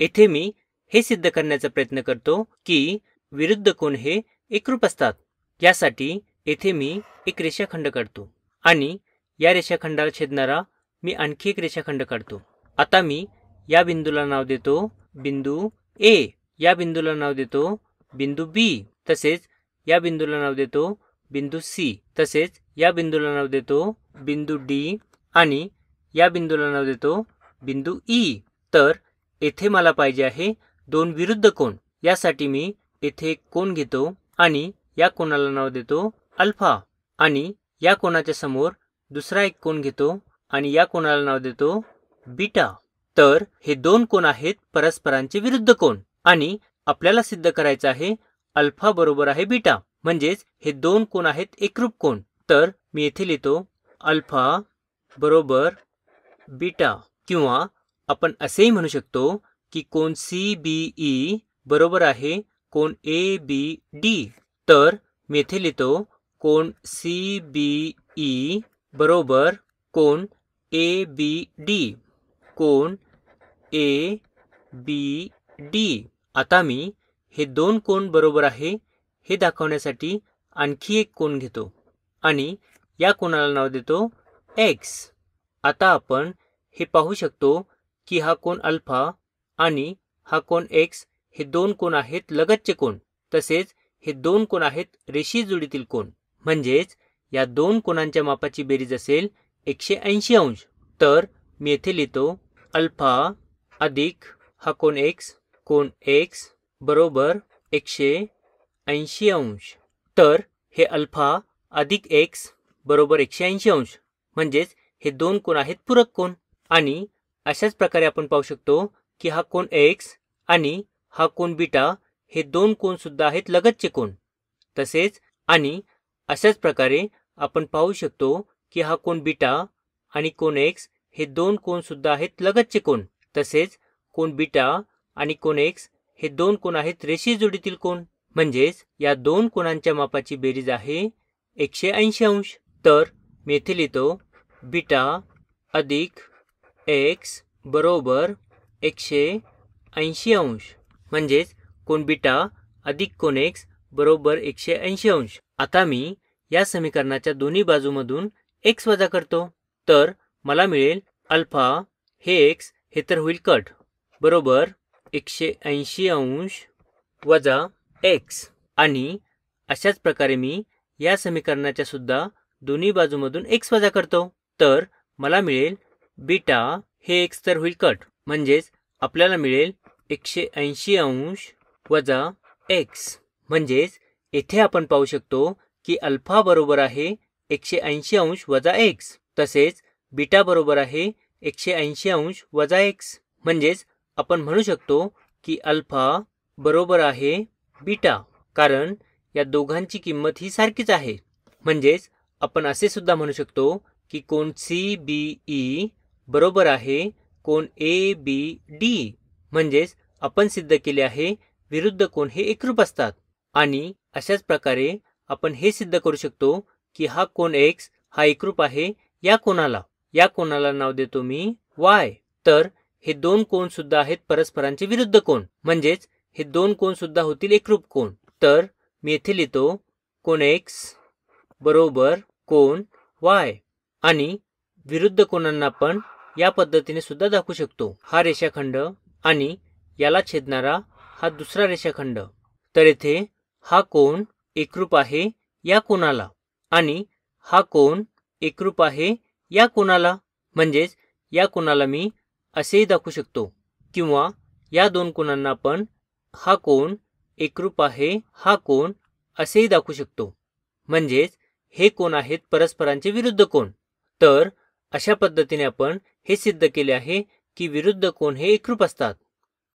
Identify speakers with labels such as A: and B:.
A: येथे मी हे सिद्ध करण्याचा प्रयत्न करतो की विरुद्ध कोण हे एकरूप असतात यासाठी येथे मी एक रेषाखंड काढतो आणि या रेषाखंडाला छेदणारा मी आणखी एक रेषाखंड काढतो आता मी या बिंदूला नाव देतो बिंदू ए या बिंदूला नाव देतो बिंदू बी तसेच या बिंदूला नाव देतो बिंदू सी तसेच या बिंदूला नाव देतो बिंदू डी आणि या बिंदूला नाव देतो बिंदू ई e. तर येथे मला पाहिजे आहे दोन विरुद्ध कोण यासाठी मी येथे एक कोण घेतो आणि या कोणाला नाव देतो अल्फा आणि या कोणाच्या समोर दुसरा एक कोण घेतो आणि या कोणाला नाव देतो बीटा तर हे दोन कोण आहेत परस्परांचे विरुद्ध कोण आणि आपल्याला सिद्ध करायचं आहे अल्फा बरोबर आहे बीटा म्हणजेच हे दोन कोण आहेत एकरूप कोण तर मी येथे लिहितो अल्फा बरोबर बीटा किंवा आपण असेही म्हणू शकतो की कोण सी बी ई बरोबर आहे कोण ए बी डी तर मी येथे लिहितो कोण सी बी ई बरोबर कोण ए बी डी कोण ए बी डी आता मी हे दोन कोण बरोबर आहे हे दाखवण्यासाठी आणखी एक कोण घेतो आणि या कोणाला नाव देतो एक्स आता आपण हे पाहू शकतो की हा कोण अल्फा आणि हा कोण एक्स हे दोन कोण आहेत लगतचे कोण तसेच हे दोन कोण आहेत रेशी जुडीतील कोण म्हणजेच या दोन कोणांच्या मापाची बेरीज असेल एकशे ऐंशी अंश तर मी येथे लिहितो अल्फा अधिक हा कोण एक्स कोण एक्स बरोबर एकशे ऐंशी अंश तर हे अल्फा अधिक एक्स बरोबर एकशे ऐंशी अंश म्हणजेच हे दोन कोण आहेत पूरक कोण आणि अशाच प्रकारे आपण पाहू शकतो की हा कोण एक्स आणि हा कोण बीटा हे दोन कोण सुद्धा आहेत लगतचे कोण तसेच आणि अशाच प्रकारे आपण पाहू शकतो की हा कोण बीटा आणि कोण एक्स हे दोन कोण सुद्धा आहेत लगतचे कोण तसेच कोण बीटा आणि कोण एक्स हे दोन कोण आहेत रेशी जोडीतील कोण म्हणजेच या दोन कोणांच्या मापाची बेरीज आहे एकशे ऐंशी अंश तर मी येथे लिहितो बीटा अधिक एक्स बरोबर एकशे ऐंशी अंश म्हणजेच कोण बिटा अधिक कोण एक्स बरोबर एकशे ऐंशी अंश आता मी या समीकरणाच्या दोन्ही बाजूमधून एक्स वजा करतो तर मला मिळेल अल्फा हे एक्स हे तर होईल कट बरोबर एकशे ऐंशी अंश वजा एक्स आणि अशाच प्रकारे मी या समीकरणाच्या सुद्धा दोन्ही बाजूमधून एक्स वजा करतो तर मला मिळेल बीटा हे एक तर होईल कट म्हणजेच आपल्याला मिळेल एकशे ऐंशी अंश वजा एक्स म्हणजेच येथे आपण पाहू शकतो की अल्फा बरोबर आहे एकशे ऐंशी अंश वजा एक्स तसेच बीटा बरोबर आहे एकशे ऐंशी अंश वजा एक्स म्हणजेच आपण म्हणू शकतो की अल्फा बरोबर आहे बीटा कारण या दोघांची किंमत ही सारखीच आहे म्हणजेच आपण असे सुद्धा म्हणू शकतो की सी बी ई बरोबर आहे कोण ए बी डी म्हणजेच आपण सिद्ध केले आहे विरुद्ध कोण हे एकरूप असतात आणि अशाच प्रकारे आपण हे सिद्ध करू शकतो की हा कोण एक्स हा एकरूप आहे या कोणाला या कोणाला नाव देतो मी वाय तर हे दोन कोण सुद्धा आहेत परस्परांचे विरुद्ध कोण म्हणजेच हे दोन कोण सुद्धा होतील एकरूप कोण तर मी येथे लिहितो कोण एक्स बरोबर कोण वाय आणि विरुद्ध कोणांना आपण या पद्धतीने सुद्धा दाखवू शकतो हा रेषाखंड आणि याला छेदणारा हा दुसरा रेषाखंड तर येथे हा कोण एकरूप आहे या कोणाला आणि हा कोण एकरूप आहे या कोणाला म्हणजेच या कोणाला मी असेही दाखवू शकतो किंवा या दोन कोणांना पण हा कोण एकरूप आहे हा कोण असेही दाखवू शकतो म्हणजेच हे कोण आहेत परस्परांचे विरुद्ध कोण तर अशा पद्धतीने आपण हे सिद्ध केले आहे की विरुद्ध कोण हे एकरूप असतात